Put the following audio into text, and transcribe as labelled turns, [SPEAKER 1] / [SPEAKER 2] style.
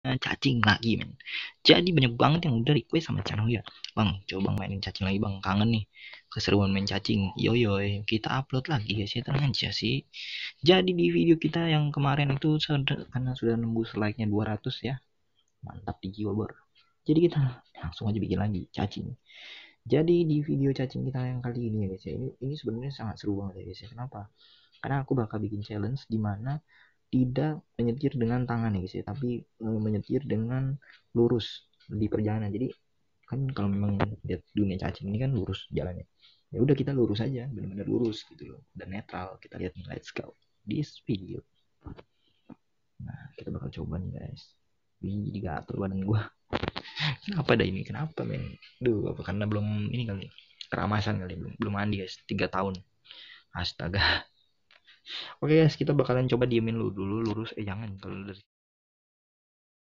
[SPEAKER 1] Eh, cacing lagi men jadi banyak banget yang udah request sama channel ya bang coba bang mainin cacing lagi bang kangen nih keseruan main cacing yo yo eh, kita upload lagi ya ya tenang aja sih jadi di video kita yang kemarin itu karena sudah nembus like nya 200 ya mantap di jiwa bor jadi kita langsung aja bikin lagi cacing jadi di video cacing kita yang kali ini ya guys ya ini, ini sebenarnya sangat seru banget ya guys ya kenapa karena aku bakal bikin challenge dimana tidak menyetir dengan tangan ya guys ya tapi eh, menyetir dengan lurus di perjalanan jadi kan kalau memang lihat dunia cacing ini kan lurus jalannya ya udah kita lurus aja benar-benar lurus gitu loh dan netral kita lihat nih let's go this video nah kita bakal coba nih guys Wih, digatur badan gua kenapa dah ini kenapa men duh apa karena belum ini kali keramasan kali belum belum mandi guys tiga tahun astaga Oke guys, kita bakalan coba diemin lu dulu lurus. Eh jangan kalau dari